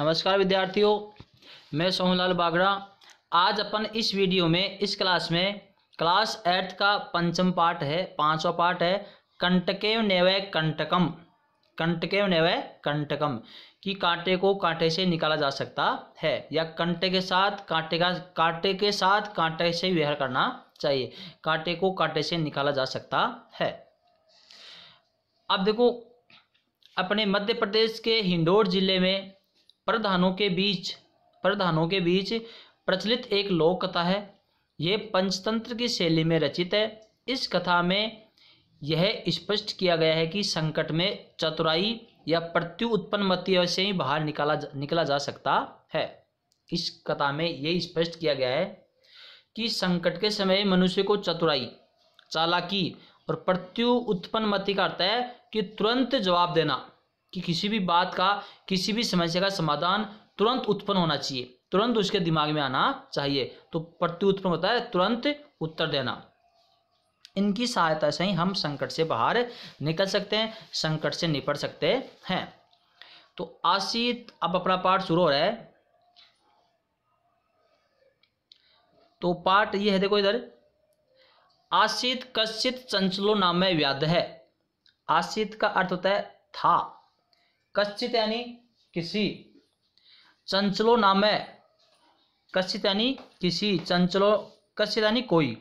नमस्कार विद्यार्थियों मैं सोहनलाल बागड़ा आज अपन इस वीडियो में इस क्लास में क्लास एट्थ का पंचम पार्ट है पांचवा पार्ट है कंटकेव नेवय कंटकम कंटकेव नेवय कंटकम कि कांटे को कांटे से निकाला जा सकता है या कंटे के साथ कांटे का कांटे के साथ कांटे से व्यवहार करना चाहिए कांटे को कांटे से निकाला जा सकता है अब देखो अपने मध्य प्रदेश के हिंडोर जिले में प्रधानों के बीच प्रधानों के बीच प्रचलित एक लोक कथा है ये पंचतंत्र की शैली में रचित है इस कथा में यह स्पष्ट किया गया है कि संकट में चतुराई या प्रत्यु उत्पन्न मति से ही बाहर निकाला जा, निकला जा सकता है इस कथा में यह स्पष्ट किया गया है कि संकट के समय मनुष्य को चतुराई चालाकी और प्रत्यु उत्पन्न मति का अर्थ है कि तुरंत जवाब देना कि किसी भी बात का किसी भी समस्या का समाधान तुरंत उत्पन्न होना चाहिए तुरंत उसके दिमाग में आना चाहिए तो प्रति उत्पन्न होता है तुरंत उत्तर देना इनकी सहायता से ही हम संकट से बाहर निकल सकते हैं संकट से निपट सकते हैं तो आशीत अब अपना पाठ शुरू हो रहा है तो पाठ ये है देखो इधर आशित कश्चित चंचलो नाम में व्याध है आशित का अर्थ होता है था कश्चित यानी किसी चंचलो नाम है कश्चित यानी किसी चंचलो कश्चित यानी कोई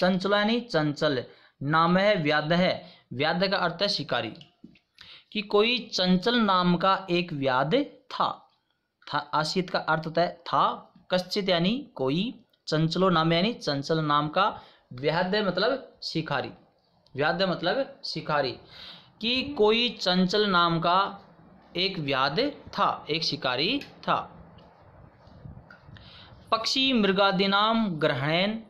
चंचलो यानी चंचल नाम है व्याध है व्याध का अर्थ है शिकारी कि कोई चंचल नाम का एक व्याध था था आशित का अर्थ होता है था कश्चित यानी कोई चंचलो नाम यानी चंचल नाम का व्याध मतलब शिकारी व्याध मतलब शिकारी कि कोई चंचल नाम का एक व्याध था एक शिकारी था पक्षी मृगादीनाम ग्रहणेन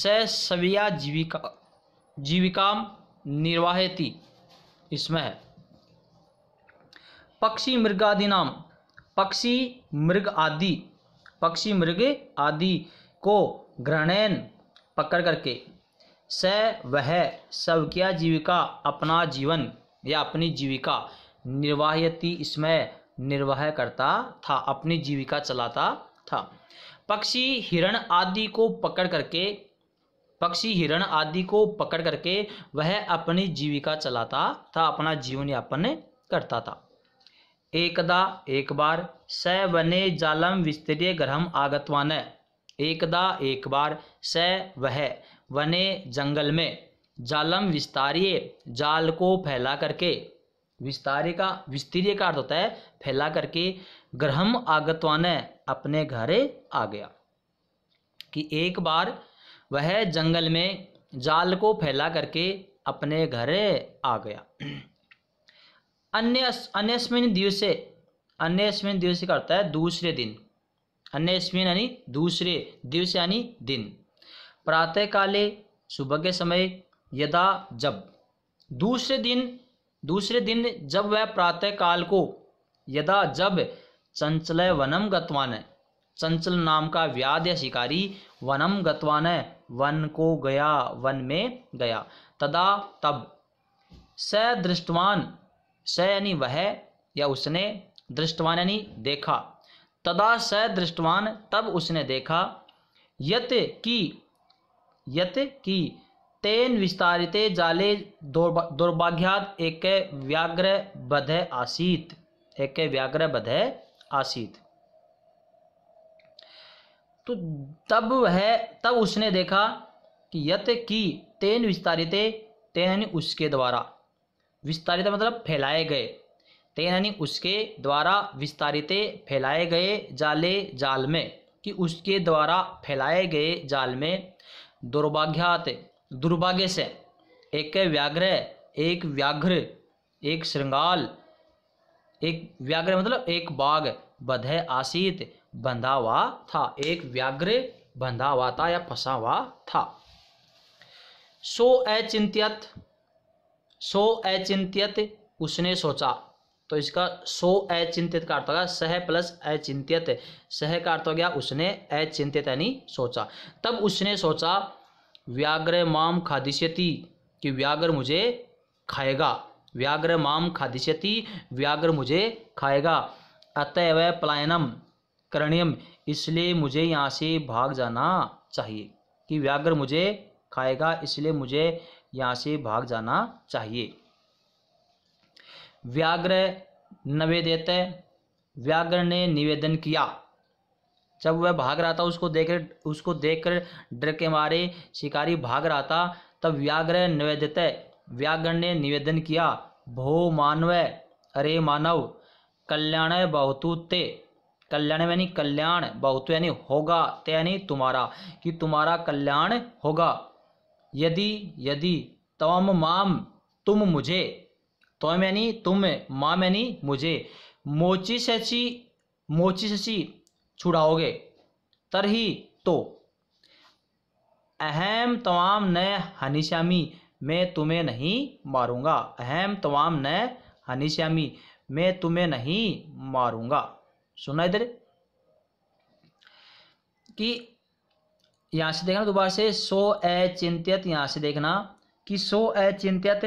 स सविया जीविका जीविका निर्वाहती इसमें है पक्षी मृगादि पक्षी मृग आदि पक्षी मृग आदि को ग्रहणेन पकड़ करके स वह सब क्या जीविका अपना जीवन या अपनी जीविका निर्वाहयती इसमें निर्वाह करता था अपनी जीविका चलाता था पक्षी हिरण आदि को पकड़ करके पक्षी हिरण आदि को पकड़ करके वह अपनी जीविका चलाता था अपना जीवन यापन करता था एकदा एक बार स वने जालम विस्तरीय ग्रहम आगतवान एकदा एक बार स वह वने जंगल में जालम विस्तारिय जाल को फैला करके विस्तारे का विस्तीर्य का अर्थ होता है फैला करके ग्रहम आगतवान अपने घर आ गया कि एक बार वह जंगल में जाल को फैला करके अपने घर आ गया अन्य अन्यस्मिन दिवसे अन्यस्मिन दिवस का अर्थ है दूसरे दिन अन्यस्मिन यानी दूसरे दिवस यानी दिन प्रातः काले सुबह के समय यदा जब दूसरे दिन दूसरे दिन जब वह प्रातः काल को यदा जब चंचल वनम गतवान है चंचल नाम का व्याध या शिकारी वनम गतवान है वन को गया वन में गया तदा तब स दृष्टवान स यानी वह या उसने दृष्टवान यानी देखा तदा स दृष्टवान तब उसने देखा यत की यत की तेन विस्तारिते जाले दुर्भाग्यात एक व्याघ्र बध आसीत एक व्याघ्र बध आसीत तो तब वह तब उसने देखा कि यत की तेन विस्तारित तेन यानी उसके द्वारा विस्तारित मतलब फैलाए गए तेन यानी उसके द्वारा विस्तारित फैलाए गए जाले जाल में कि उसके द्वारा फैलाए गए जाल में दुर्भाग्यात दुर्भाग्य से एक व्याघ्र एक व्याघ्र एक श्रृंगाल एक व्याघ्र मतलब एक बाघ बधे आशीत बंधा हुआ था एक व्याघ्र बंधा हुआ था या फंसा हुआ था सो अचिंत्यत सो अचिंत्यत उसने सोचा तो इसका सो अचिंतित का अर्थ होगा सह प्लस अचिंत्यत सह का अर्थ हो गया उसने अचिंतित यानी सोचा तब उसने सोचा व्याघ्र माम खादिष्यति कि व्याघ्र मुझे खाएगा व्याघ्र माम खादिष्यति व्याघ्र मुझे खाएगा अतएव पलायनम करणीयम इसलिए मुझे यहाँ से भाग जाना चाहिए कि व्याघ्र मुझे खाएगा इसलिए मुझे यहाँ से भाग जाना चाहिए व्याघ्र नवेदित व्याघ्र ने निवेदन किया जब वह भाग रहा था उसको देख उसको देख कर डर के मारे शिकारी भाग रहा था तब व्याघ्र निवेदित व्याघ्र ने निवेदन किया भो मानव अरे मानव कल्याण बहुतु कल्याण यानी कल्याण बहुत यानी होगा ते यानी तुम्हारा कि तुम्हारा कल्याण होगा यदि यदि तम माम तुम मुझे तम यानी तुम माम यानी मुझे मोची मोचिशची छुड़ाओगे तरही तो अहम तमाम न हनीश्यामी मैं तुम्हें नहीं मारूंगा अहम तमाम न हनीश्यामी मैं तुम्हें नहीं मारूंगा सुना इधर कि यहां से देखना दोबारा से सो ए चिंतित यहां से देखना कि सो ए चिंतित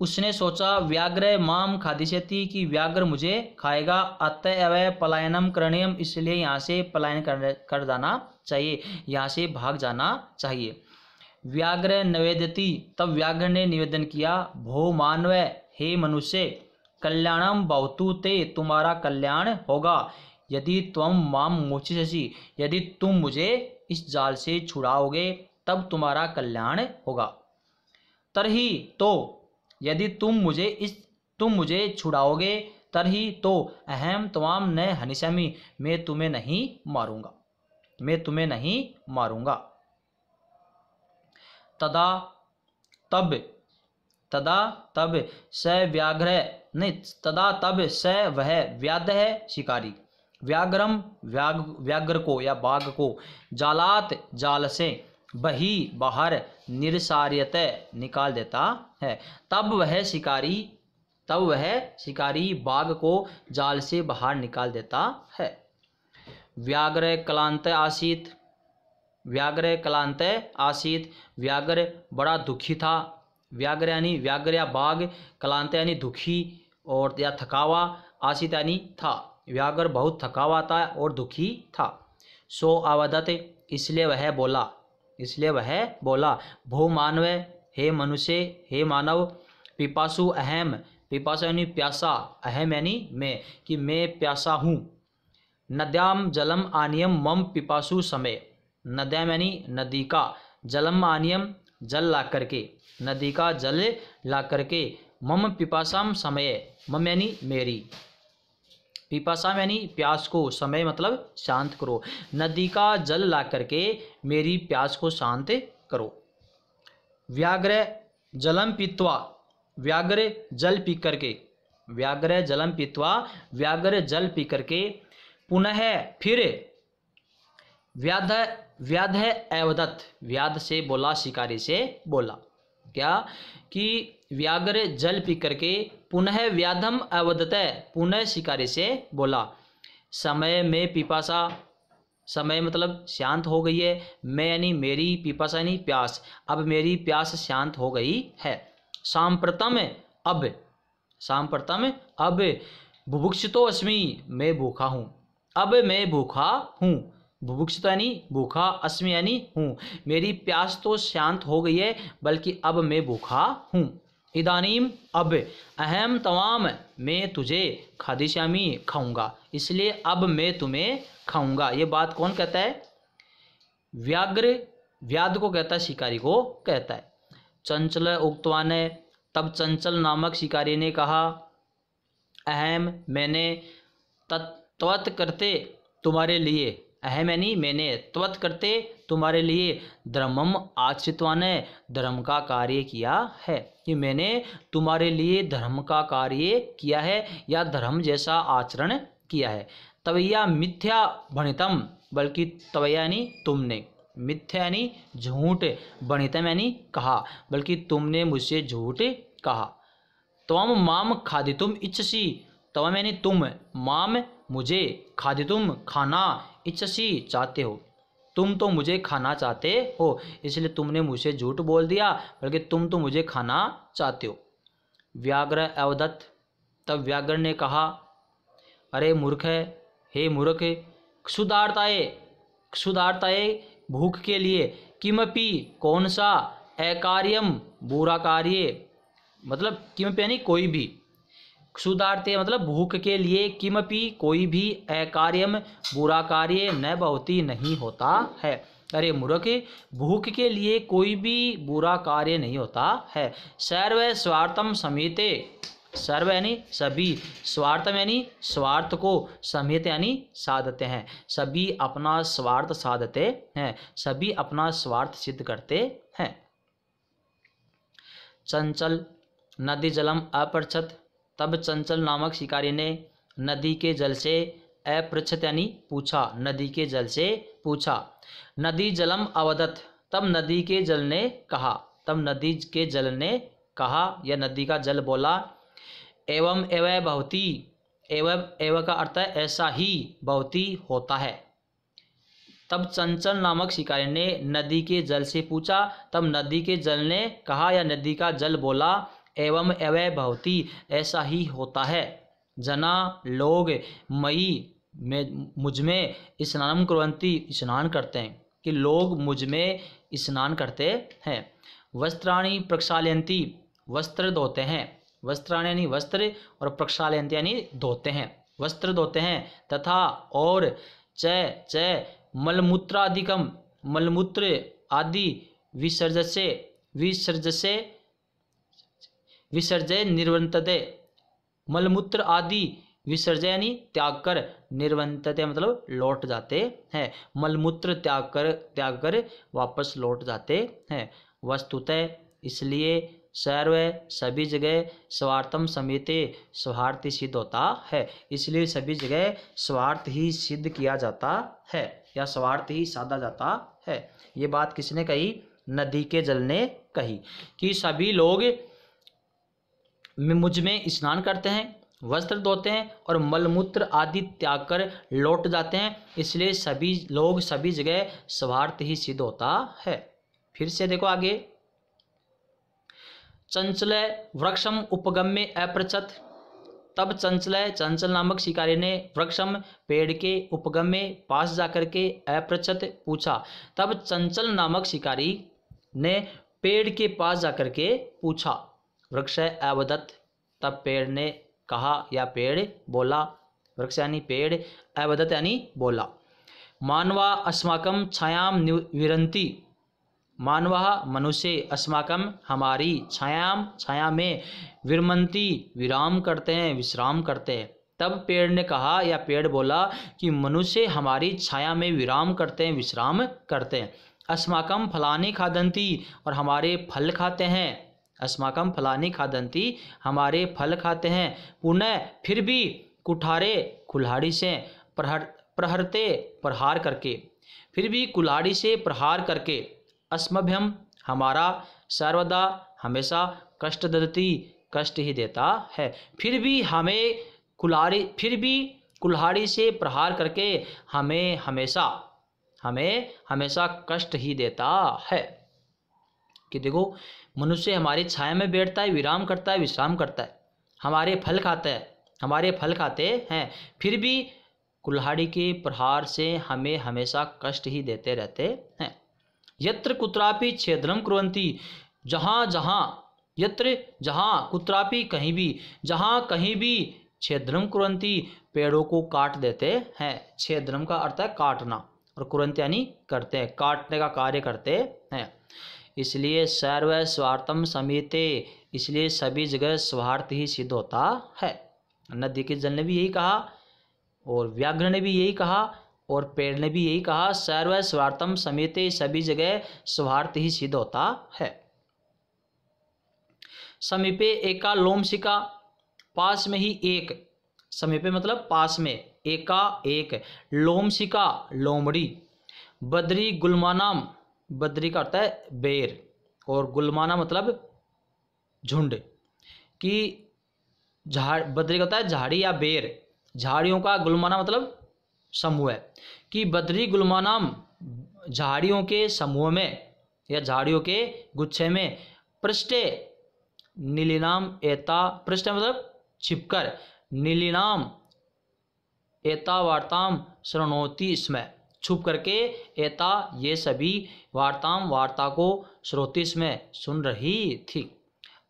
उसने सोचा व्याघ्र माम खादिश्यति कि व्याघ्र मुझे खाएगा अतः अवय पलायनम करणीयम इसलिए यहाँ से पलायन कर, कर जाना चाहिए यहाँ से भाग जाना चाहिए व्याघ्र निवेदती तब व्याघ्र ने निवेदन किया भो मानव हे मनुष्य कल्याणम बहुतु ते तुम्हारा कल्याण होगा यदि तुम माम मोचिशी यदि तुम मुझे इस जाल से छुड़ाओगे तब तुम्हारा कल्याण होगा तरही तो यदि तुम मुझे इस तुम मुझे छुड़ाओगे तरही तो अहम तमाम न हनिशमी मैं तुम्हें नहीं मारूंगा मैं तुम्हें नहीं मारूंगा तदा तब तदा तब स व्याघ्र नहीं तदा तब स वह व्याध है शिकारी व्याघ्रम व्याघ व्याघ्र को या बाघ को जालात जाल से बही बाहर निरसार्यत निकाल देता है तब वह शिकारी तब वह शिकारी बाघ को जाल से बाहर निकाल देता है व्याग्र क्लांत आसित व्याग्र क्लांत आसित व्याग्र बड़ा दुखी था व्याग्र यानी व्याग्र या बाघ क्लांत यानी दुखी और या थकावा आसित यानी था व्याग्र बहुत थकावा था और दुखी था सो अवदत इसलिए वह बोला इसलिए वह बोला भो मानव हे मनुष्य हे मानव पिपासु अहम पिपासु यानी प्यासा अहम यानी मैं कि मैं प्यासा हूँ नद्याम जलम आनियम मम पिपासु समय नद्याम यानी नदी का जलम आनियम जल ला करके नदी का जल ला करके मम पिपासाम समय मम यानी मेरी पिपासाम यानी प्यास को समय मतलब शांत करो नदी का जल ला करके मेरी प्यास को शांत करो व्याघ्र जलम पीतवा व्याघ्र जल पी करके व्याघ्र जलम पीतवा व्याघ्र जल पी करके पुनः फिर व्याध व्याध अवदत्त व्याध से बोला शिकारी से बोला क्या कि व्याघ्र जल पी करके पुनः व्याधम अवदत पुनः शिकारी से बोला समय में पिपासा समय मतलब शांत हो गई है मैं यानी मेरी पिपासा यानी प्यास अब मेरी प्यास शांत हो गई है सांप्रतम अब सांप्रतम अब भुभुक्षितो अस्मि मैं भूखा हूँ अब मैं भूखा हूँ बुभुक्षित नहीं भूखा अस्मि यानी हूँ मेरी प्यास तो शांत हो गई है बल्कि अब मैं भूखा हूँ इदानीम अब अहम तमाम मैं तुझे खादिश्यामी खाऊंगा इसलिए अब मैं तुम्हें खाऊंगा ये बात कौन कहता है व्याग्र व्याध को कहता है शिकारी को कहता है चंचल उक्तवान है तब चंचल नामक शिकारी ने कहा अहम मैंने तत्वत करते तुम्हारे लिए अहमनी मैंने त्वत करते तुम्हारे लिए धर्मम आश्रितवा ने धर्म का कार्य किया है कि मैंने तुम्हारे लिए धर्म का कार्य किया है या धर्म जैसा आचरण किया है तवैया मिथ्या भणितम बल्कि तवैया यानी तुमने मिथ्या यानी झूठ भणितम यानी कहा बल्कि तुमने मुझसे झूठ कहा तवम माम खादितुम इच्छसी तवम यानी तुम माम मुझे तुम खाना इच्छसी चाहते हो तुम तो मुझे खाना चाहते हो इसलिए तुमने मुझसे झूठ बोल दिया बल्कि तुम तो मुझे खाना चाहते हो व्याघ्र अवदत्त तब व्याघ्र ने कहा अरे मूर्ख है हे मूर्ख क्षुदारताए क्षुदारताए भूख के लिए किमपी कौन सा अकार्यम बुरा कार्य मतलब किमपी यानी कोई भी क्षुदार्थे मतलब भूख के लिए किमपी कोई भी अकार्यम बुरा कार्य न बहुती नहीं होता है अरे मूर्ख भूख के लिए कोई भी बुरा कार्य नहीं होता है सर्व स्वार्थम समेत सर्व यानी सभी स्वार्थम यानी स्वार्थ को समेत यानी साधते हैं सभी अपना स्वार्थ साधते हैं सभी अपना स्वार्थ सिद्ध करते हैं चंचल नदी जलम अपरछत तब चंचल नामक शिकारी ने नदी के जल से अपृछत यानी पूछा नदी के जल से पूछा नदी जलम अवदत तब नदी के जल ने कहा तब नदी के जल ने कहा या नदी का जल बोला एवं एव बहुती एवं एव का अर्थ है ऐसा ही बहुती होता है तब चंचल नामक शिकारी ने नदी के जल से पूछा तब नदी के जल ने कहा या नदी का जल बोला एवं अवय भवती ऐसा ही होता है जना लोग मई में मुझमें स्नान कुरंती स्नान करते हैं कि लोग मुझमें स्नान करते हैं वस्त्राणी प्रक्षालयंती वस्त्र धोते हैं वस्त्राणी यानी वस्त्र और प्रक्षालयंती यानी धोते हैं वस्त्र धोते हैं तथा और च च मलमूत्राधिकम मलमूत्र आदि विसर्जसे विसर्जसे विसर्जय निर्वंतते मलमूत्र आदि विसर्जय यानी त्याग कर निर्वंतते मतलब लौट जाते हैं मलमूत्र त्याग कर त्याग कर वापस लौट जाते हैं वस्तुतः इसलिए सर्व सभी जगह स्वार्थम समेत स्वार्थ सिद्ध होता है इसलिए सभी जगह स्वार्थ ही सिद्ध किया जाता है या स्वार्थ ही साधा जाता है ये बात किसने कही नदी के जल ने कही कि सभी लोग मुझ में स्नान करते हैं वस्त्र धोते हैं और मलमूत्र आदि त्याग कर लौट जाते हैं इसलिए सभी लोग सभी जगह स्वार्थ ही सिद्ध होता है फिर से देखो आगे चंचल वृक्षम उपगम में अप्रचत तब चंचल चंचल नामक शिकारी ने वृक्षम पेड़ के उपगम में पास जाकर के अप्रचत पूछा तब चंचल नामक शिकारी ने पेड़ के पास जाकर के पूछा वृक्ष अवदत तब पेड़ ने कहा या पेड़ बोला वृक्ष यानी पेड़ अवदत यानी बोला मानवा अस्माकम छायाम विरंती मानवा मनुष्य अस्माकम हमारी छायाम छाया में विरमंती विराम करते हैं विश्राम करते हैं तब पेड़ ने कहा या पेड़ बोला कि मनुष्य हमारी छाया में विराम करते हैं विश्राम करते हैं अस्माकम फलाने खादंती और हमारे फल खाते हैं अस्माकम फलानी खादंती हमारे फल खाते हैं पुनः फिर भी कुठारे कुल्हाड़ी से प्रहर प्रहरते प्रहार करके फिर भी कुल्हाड़ी से प्रहार करके अस्मभ्यम हमारा सर्वदा हमेशा कष्ट दती कष्ट ही देता है फिर भी हमें कुल्हाड़ी फिर भी कुल्हाड़ी से प्रहार करके हमें हमेशा हमें हमेशा कष्ट ही देता है कि देखो मनुष्य हमारी छाया में बैठता है विराम करता है विश्राम करता है हमारे फल खाता है हमारे फल खाते हैं फिर भी कुल्हाड़ी के प्रहार से हमें हमेशा कष्ट ही देते रहते हैं यत्र कुत्रापि छेद्रम कुरंती जहाँ जहाँ यत्र जहाँ कुत्रापि कहीं भी जहाँ कहीं भी छेद्रम कुरंती पेड़ों को काट देते हैं छेद्रम का अर्थ है काटना और कुरंत यानी करते हैं काटने का कार्य करते हैं इसलिए सर्व स्वार्थम समिते इसलिए सभी जगह स्वार्थ ही सिद्ध होता है नदी के जल ने भी यही कहा और व्याघ्र ने भी यही कहा और पेड़ ने भी यही कहा सर्व स्वार्थम समित सभी जगह स्वार्थ ही सिद्ध होता है समीपे एका सिका पास में ही एक समीपे मतलब पास में एका एक सिका लोमड़ी बद्री गुलमानाम बद्री का होता है बेर और गुलमाना मतलब झुंड कि झाड़ बद्री का होता है झाड़ी या बेर झाड़ियों का गुलमाना मतलब समूह है कि बद्री गुलमानाम झाड़ियों के समूह में या झाड़ियों के गुच्छे में पृष्ठे नीलिनाम एता पृष्ठ मतलब छिपकर नीलिनाम एता वार्ताम शरणोती इसमें छुप करके एता ये सभी वार्ताम वार्ता को स्रोतिस में सुन रही थी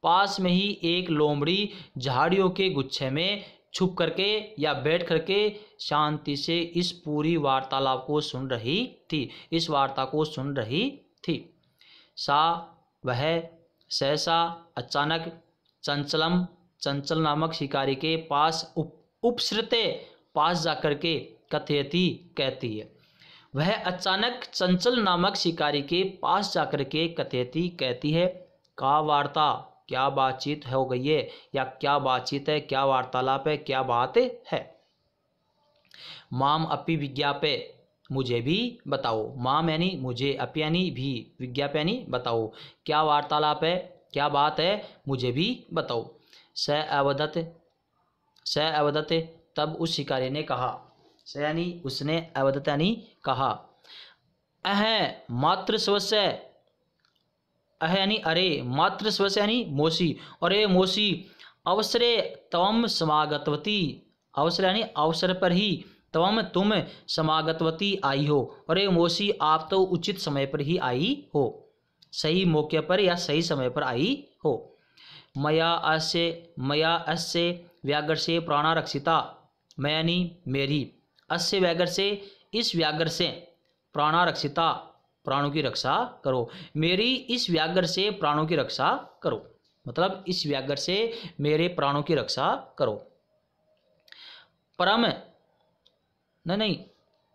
पास में ही एक लोमड़ी झाड़ियों के गुच्छे में छुप करके या बैठ करके शांति से इस पूरी वार्तालाप को सुन रही थी इस वार्ता को सुन रही थी सा वह सहसा अचानक चंचलम चंचल नामक शिकारी के पास उप उपसृते पास जाकर के कथयती कहती है वह अचानक चंचल नामक शिकारी के पास जाकर के कथेती कहती है का वार्ता क्या बातचीत हो गई है या क्या बातचीत है क्या वार्तालाप है क्या बात है माम अपी विज्ञापे मुझे भी बताओ माम यानी मुझे अपी यानी भी विज्ञाप यानी बताओ क्या वार्तालाप है क्या बात है मुझे भी बताओ स अवदत स अवदत तब उस शिकारी ने कहा यानी उसने अवधता कहा अह मात्र स्वस्य अह यानी अरे मात्र स्वस्य यानी मोसी ए मोसी अवसरे तवम समागतवती अवसर यानी अवसर पर ही तवम तुम समागतवती आई हो और ए मोसी आप तो उचित समय पर ही आई हो सही मौके पर या सही समय पर आई हो मया अस्य मया अस्य व्याघ्र से प्राणारक्षिता यानी मेरी अस्य व्याघ्र से इस व्याघ्र से प्राणा रक्षिता प्राणों की रक्षा करो मेरी इस व्याघ्र से प्राणों की रक्षा करो मतलब इस व्याघ्र से मेरे प्राणों की रक्षा करो परम नहीं नहीं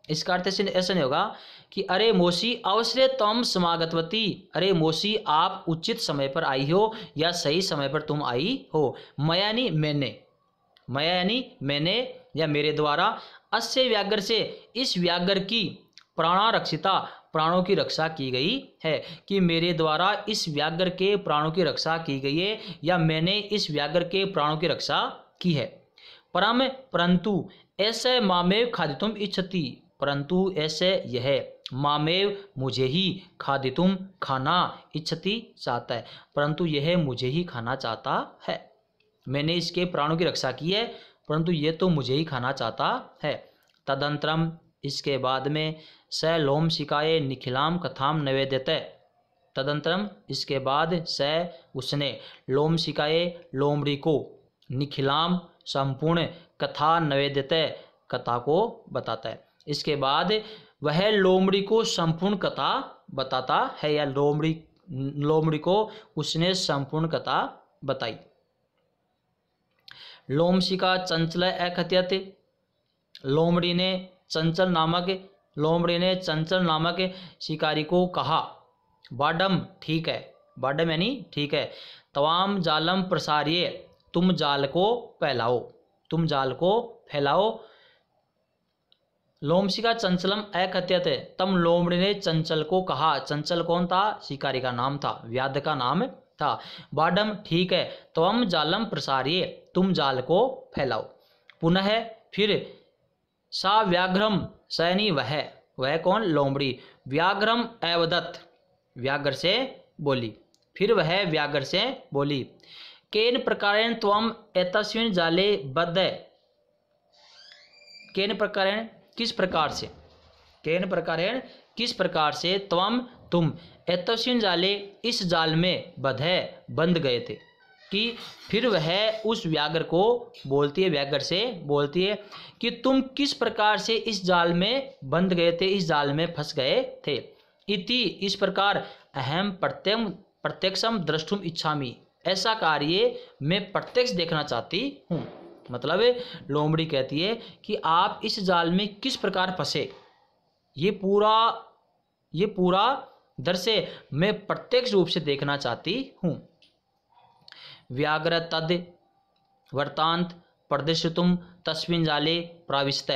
इसका अर्थ ऐसा नहीं होगा कि अरे मोसी अवश्य तम समागतवती अरे मोसी आप उचित समय पर आई हो या सही समय पर तुम आई हो मैं यानी मैंने मैं यानी मैंने या मेरे द्वारा अस्य व्याघ्र से इस व्याघ्र की प्राणारक्षिता प्राणों की रक्षा की गई है कि मेरे द्वारा इस व्याघ्र के प्राणों की रक्षा की गई है या मैंने इस व्याघ्र के प्राणों की रक्षा की है परम परंतु ऐसे मामेव खादितुम इच्छति परंतु ऐसे यह मामेव मुझे ही खादितुम खाना इच्छति चाहता है परंतु यह मुझे ही खाना चाहता है मैंने इसके प्राणों की रक्षा की है परंतु ये तो मुझे ही खाना चाहता है तदंतरम इसके बाद में स लोम शिकाये निखिलाम कथाम नवेदत तदंतरम इसके बाद स उसने लोम शिकाये लोमड़ी को निखिलाम संपूर्ण कथा नवेदत कथा को बताता है इसके बाद वह लोमड़ी को संपूर्ण कथा बताता है या लोमड़ी लोमड़ी को उसने संपूर्ण कथा बताई लोमशिका चंचल अखत्यत लोमड़ी ने चंचल नामक लोमड़ी ने चंचल नामक शिकारी को कहा बाडम ठीक है बाडम यानी ठीक है तवाम जालम प्रसारिय तुम जाल को फैलाओ तुम जाल को फैलाओ लोमशिका चंचलम अखत्यत तम लोमड़ी ने चंचल को कहा चंचल कौन था शिकारी का नाम था व्याध का नाम था बाडम ठीक है तो हम जालम प्रसारिये तुम जाल को फैलाओ पुनः फिर सा व्याघ्रम सैनी वह वह कौन लोमड़ी व्याघ्रम एवदत्त व्याघ्र से बोली फिर वह व्याघ्र से बोली केन प्रकारेण त्वम एतस्विन जाले बद्ध केन प्रकारेण किस प्रकार से केन प्रकारेण किस प्रकार से त्वम तुम एतोसिन जाले इस जाल में बधे बंध गए थे कि फिर वह उस व्यागर को बोलती है व्याघ्र से बोलती है कि तुम किस प्रकार से इस जाल में बंध गए थे इस जाल में फंस गए थे इति इस प्रकार अहम प्रत्यम प्रत्यक्षम दृष्टुम इच्छामी ऐसा कार्य मैं प्रत्यक्ष देखना चाहती हूँ मतलब लोमड़ी कहती है कि आप इस जाल में किस प्रकार फंसे ये पूरा ये पूरा दर से मैं प्रत्यक्ष रूप से देखना चाहती हूँ व्याग्र तद वर्तांत तुम तस्वीन जाले प्राविष्ट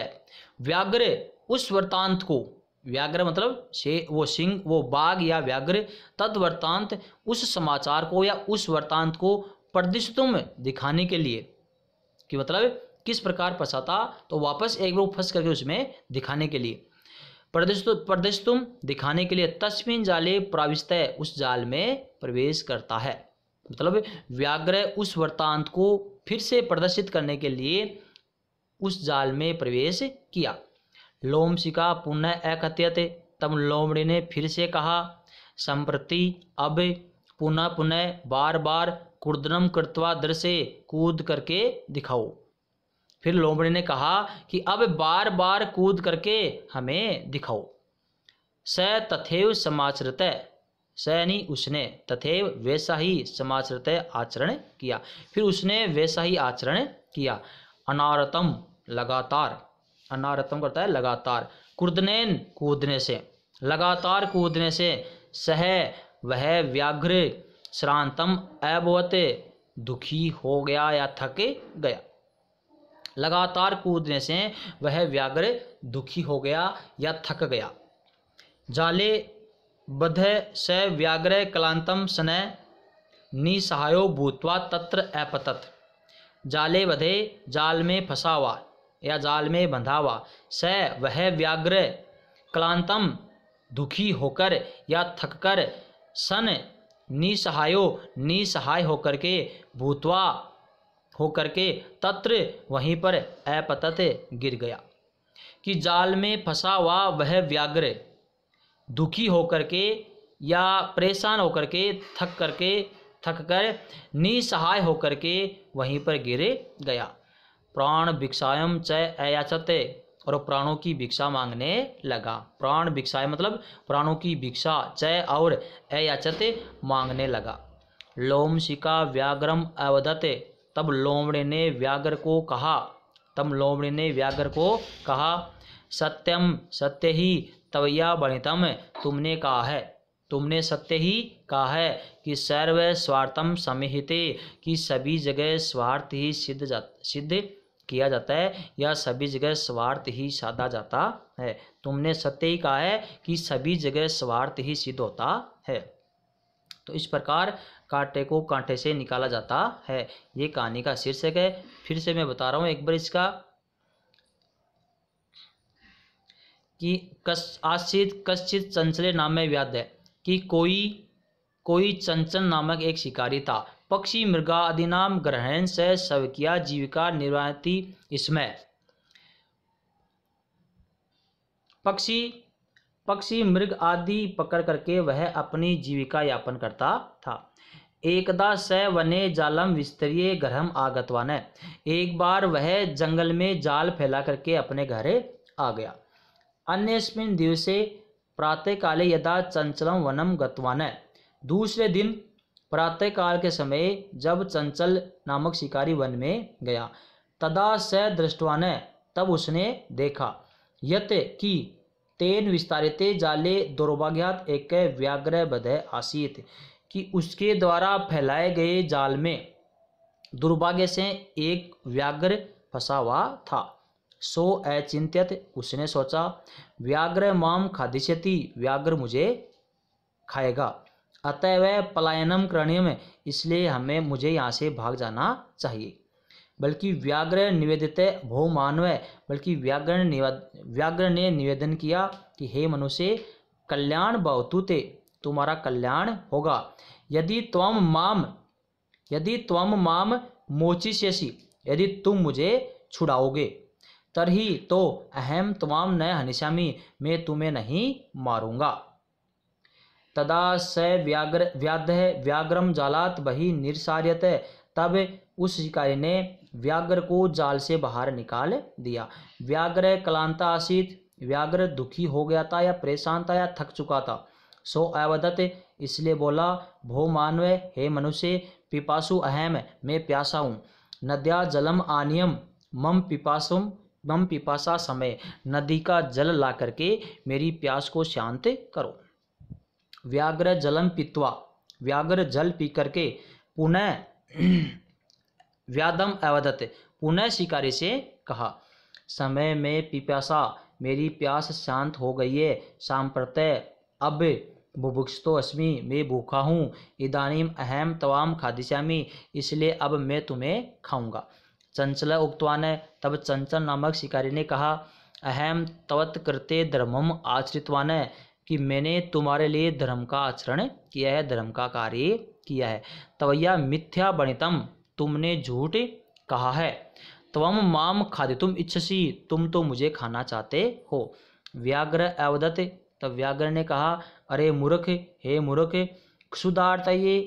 व्याग्र उस वर्तांत को व्याग्र मतलब से वो सिंह वो बाघ या व्याग्र तद वर्तांत उस समाचार को या उस वर्तांत को तुम दिखाने के लिए कि मतलब किस प्रकार फंसाता तो वापस एक बार फंस करके उसमें दिखाने के लिए तो- प्रदेश तुम दिखाने के लिए तस्मिन जाले प्राविष्ट उस जाल में प्रवेश करता है मतलब व्याघ्र उस वृत्तांत को फिर से प्रदर्शित करने के लिए उस जाल में प्रवेश किया लोमशिका पुनः थे तब लोमड़ी ने फिर से कहा संप्रति अब पुनः पुनः बार बार कुर्दनम कृत्वा दृश्य कूद करके दिखाओ फिर लोमड़ी ने कहा कि अब बार बार कूद करके हमें दिखाओ स तथेव समाचरत स नहीं उसने तथेव वैसा ही समाचरत आचरण किया फिर उसने वैसा ही आचरण किया अनारतम लगातार अनारतम करता है लगातार कुर्दनेन कूदने से लगातार कूदने से सह वह व्याघ्र श्रांतम अबवत दुखी हो गया या थक गया लगातार कूदने से वह व्याग्र दुखी हो गया या थक गया जाले बध स व्याग्र क्लांतम स्नय निसहायो भूतवा तत्र अपतत जाले बधे जाल में फंसा हुआ या जाल में बंधा हुआ स वह व्याग्र क्लांतम दुखी होकर या थककर सन निसहायो निसहाय होकर के भूतवा होकर के तत्र वहीं पर अपतत गिर गया कि जाल में फंसा हुआ वह व्याग्र दुखी होकर के या परेशान होकर के थक करके थक कर निसहाय होकर के वहीं पर गिर गया प्राण भिक्षायम च अयाचत और प्राणों की भिक्षा मांगने लगा प्राण भिक्षाय मतलब प्राणों की भिक्षा चय और अयाचत मांगने लगा लोम शिका व्याग्रम अवदत तब लोमड़े ने व्याघ्र को कहा तब लोमड़े ने व्याघ्र को कहा सत्यम सत्य ही तवैया बणितम तुमने कहा है तुमने सत्य ही कहा है कि सर्व स्वार्थम समिहिते कि सभी जगह स्वार्थ ही सिद्ध जा सिद्ध किया जाता है या सभी जगह स्वार्थ ही साधा जाता है तुमने सत्य ही कहा है कि सभी जगह स्वार्थ ही सिद्ध होता है तो इस प्रकार कांटे को कांटे से निकाला जाता है ये कहानी का शीर्षक है फिर से मैं बता रहा हूँ एक बार इसका कि कस कश्चित चंचले नामे व्याद है कि कोई कोई चंचल नामक एक शिकारी था पक्षी मृगा नाम ग्रहण से किया जीविका निर्वाहती इसमें पक्षी पक्षी मृग आदि पकड़ करके वह अपनी जीविका यापन करता था एकदा स वने जालम विस्तरीय गृहम आगतवान है एक बार वह जंगल में जाल फैला करके अपने घरे आ गया अन्यस्मिन दिवसे प्रातःकाले यदा चंचलम वनम गतवान है दूसरे दिन प्रातःकाल के समय जब चंचल नामक शिकारी वन में गया तदा स दृष्टवान है तब उसने देखा यत कि तेन विस्तारित जाले दुर्भाग्यात एक व्याघ्र बधय आसीत कि उसके द्वारा फैलाए गए जाल में दुर्भाग्य से एक व्याघ्र फंसा हुआ था सो अचिंत्यत उसने सोचा व्याघ्र माम खादिष्यति व्याघ्र मुझे खाएगा अतः वह पलायनम करणीय में इसलिए हमें मुझे यहाँ से भाग जाना चाहिए बल्कि व्याग्र निवेदित भो मानव बल्कि व्याग्र निवेद व्याग्र ने निवेदन किया कि हे मनुष्य कल्याण बहुतुते तुम्हारा कल्याण होगा यदि त्वम माम यदि त्वम माम मोचिष्यसी यदि तुम मुझे छुड़ाओगे तरही तो अहम तमाम न हनिशामी मैं तुम्हें नहीं मारूंगा तदा स व्याग्र व्याघ्र व्याघ्रम जालात बही निरसार्यत तब उस शिकारी ने व्याग्र को जाल से बाहर निकाल दिया व्याग्र क्लांता आसित व्याग्र दुखी हो गया था या परेशान था या थक चुका था सो अवदत इसलिए बोला भो मानव हे मनुष्य पिपासु अहम मैं प्यासा हूँ नद्या जलम आनियम मम पिपासुम मम पिपासा समय नदी का जल ला करके मेरी प्यास को शांत करो व्याग्र जलम पित्वा व्याग्र जल पी करके पुनः व्यादम अवदत पुनः शिकारी से कहा समय में पिपासा मेरी प्यास शांत हो गई है सांप्रतय अब तो अस्मि मैं भूखा हूँ इदानीम अहम तवाम खादिश्यामी इसलिए अब मैं तुम्हें खाऊंगा चंचल उक्तवान है तब चंचल नामक शिकारी ने कहा अहम तवत करते धर्मम आचरितवान है कि मैंने तुम्हारे लिए धर्म का आचरण किया है धर्म का कार्य किया है तवैया मिथ्या बणितम तुमने झूठ कहा है त्वम माम खाद तुम इच्छसी तुम तो मुझे खाना चाहते हो व्याघ्र अवदत तब व्याघ्र ने कहा अरे मूर्ख हे मूर्ख क्षुदारताये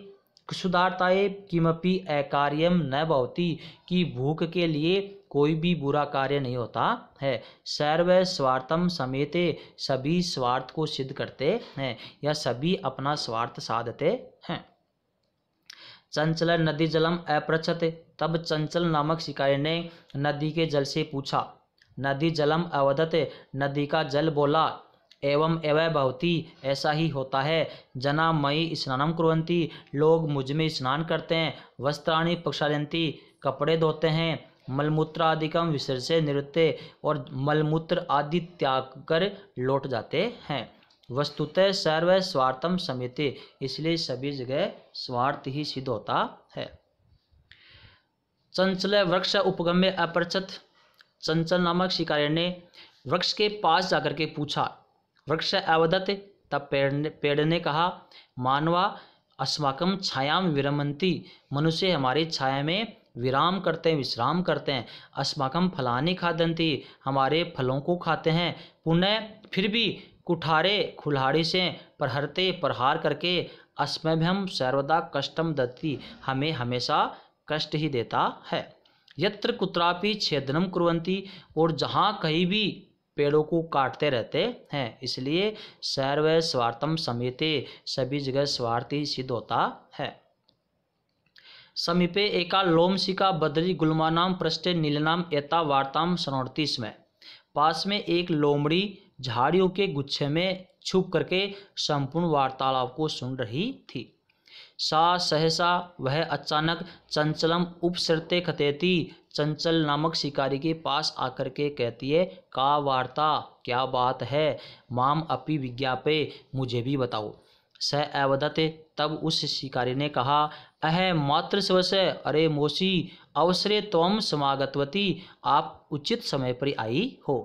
क्षुदारताये किमपि अकार्यम न भवती कि भूख के लिए कोई भी बुरा कार्य नहीं होता है सर्व स्वार्थम समेते सभी स्वार्थ को सिद्ध करते हैं या सभी अपना स्वार्थ साधते हैं चंचल नदी जलम अप्रछत तब चंचल नामक शिकारी ने नदी के जल से पूछा नदी जलम अवधत नदी का जल बोला एवं एवं बहुती ऐसा ही होता है जना मई स्नानम कुरंती लोग मुझ में स्नान करते हैं वस्त्राणी प्रक्षालयंती कपड़े धोते हैं मलमूत्र आदि का विसर्जय नृत्य और मलमूत्र आदि त्याग कर लौट जाते हैं वस्तुतः सर्व स्वार्थम समिति इसलिए सभी जगह स्वार्थ ही सिद्ध होता है चंचल वृक्ष उपगम्य अपरचित चंचल नामक शिकारी ने वृक्ष के पास जाकर के पूछा वृक्ष अवदत तब पेड़ पेड़ ने कहा मानवा अस्माकम छायाम विरमंती मनुष्य हमारी छाया में विराम करते हैं विश्राम करते हैं अस्माकम फलानी खादंती हमारे फलों को खाते हैं पुनः फिर भी कुठारे खुल्हाड़ी से प्रहरते प्रहार करके अस्मभ्यम सर्वदा कष्टम दत्ती हमें हमेशा कष्ट ही देता है यत्र कुत्रापि छेदनम कुरंती और जहाँ कहीं भी पेड़ों को काटते रहते हैं इसलिए सर्व स्वार्थम समेत सभी जगह स्वार्थ ही सिद्ध होता है समीपे एका लोमसिका बदरी गुलमानाम पृष्ठ नीलनाम एता वार्ताम सनोड़तीस में पास में एक लोमड़ी झाड़ियों के गुच्छे में छुप करके संपूर्ण वार्तालाप को सुन रही थी सा सहसा वह अचानक चंचलम उपसरते खतेती चंचल नामक शिकारी के पास आकर के कहती है का वार्ता क्या बात है माम अपी विज्ञापे मुझे भी बताओ स अवदत तब उस शिकारी ने कहा अह मात्र स्वश अरे मोसी अवसरे तम समागतवती आप उचित समय पर आई हो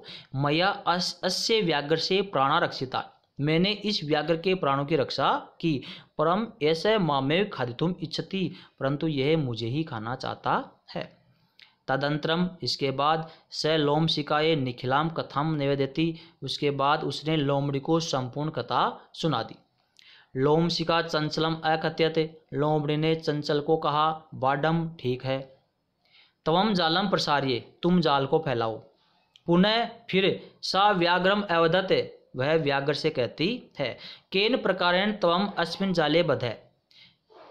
मया अस्य व्याघ्र से प्राणा रक्षिता मैंने इस व्याघ्र के प्राणों की रक्षा की परम ऐसे खाद्य खादितुम इच्छति परंतु यह मुझे ही खाना चाहता है तदंतरम इसके बाद स लोम शिकाए निखिलाम कथम निवेदती उसके बाद उसने लोमड़ी को संपूर्ण कथा सुना दी शिका चंचलम अकथ्यत लोमड़ी ने चंचल को कहा बाडम ठीक है तवम जालम प्रसारिये तुम जाल को फैलाओ पुनः फिर सा व्याघ्रम अवदत वह व्याघ्र से कहती है केन प्रकारेण तवम अश्विन जाले बध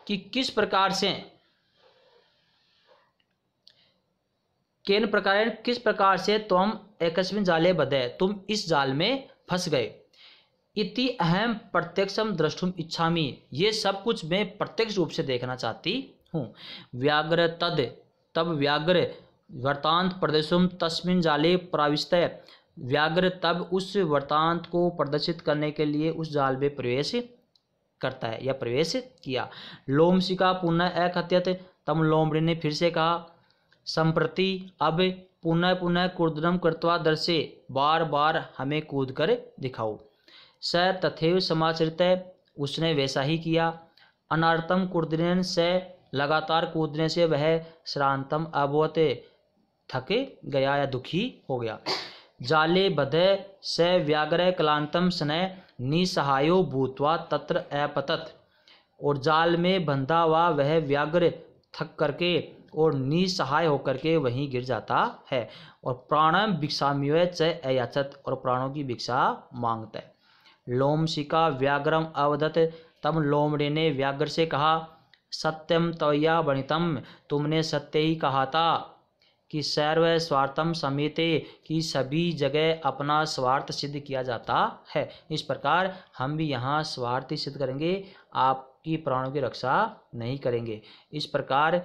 कि किस प्रकार से केन प्रकारेण किस प्रकार से तुम एकस्विन जाले बध है तुम इस जाल में फंस गए इति अहम प्रत्यक्षम द्रष्टुम इच्छामी ये सब कुछ मैं प्रत्यक्ष रूप से देखना चाहती हूँ व्याग्र तद तब व्याग्र वर्तांत प्रदर्शुम तस्मिन जाले प्राविष्ट व्याग्र तब उस वर्तांत को प्रदर्शित करने के लिए उस जाल में प्रवेश करता है या प्रवेश किया लोमसिका पुनः अकथ्यत तब लोमड़ी ने फिर से कहा संप्रति अब पुनः पुनः कुर्दनम कृतवा दर्शे बार बार हमें कूद कर दिखाओ स तथेव समाचरित उसने वैसा ही किया अनार्तम कुर्दन से लगातार कूदने से वह श्रांतम अभवत थक गया या दुखी हो गया जाले बध स व्याग्र क्लांतम स्नय निसहायो भूतवा तत्र अपतत और जाल में बंधा हुआ वह व्याग्र थक करके और निसहाय होकर के वहीं गिर जाता है और प्राणम भिक्षाम्य च अयाचत और प्राणों की भिक्षा मांगता है लोमशिका व्याघ्रम अवधत तम लोमड़े ने व्याघ्र से कहा सत्यम तवया वणितम तुमने सत्य ही कहा था कि सर्व स्वार्थम समेते कि सभी जगह अपना स्वार्थ सिद्ध किया जाता है इस प्रकार हम भी यहाँ स्वार्थ सिद्ध करेंगे आपकी प्राणों की रक्षा नहीं करेंगे इस प्रकार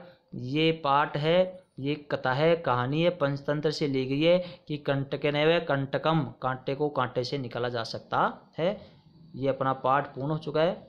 ये पाठ है ये कथा है कहानी है पंचतंत्र से ली गई है कि कंटक ने वह कंटकम कांटे को कांटे से निकाला जा सकता है ये अपना पाठ पूर्ण हो चुका है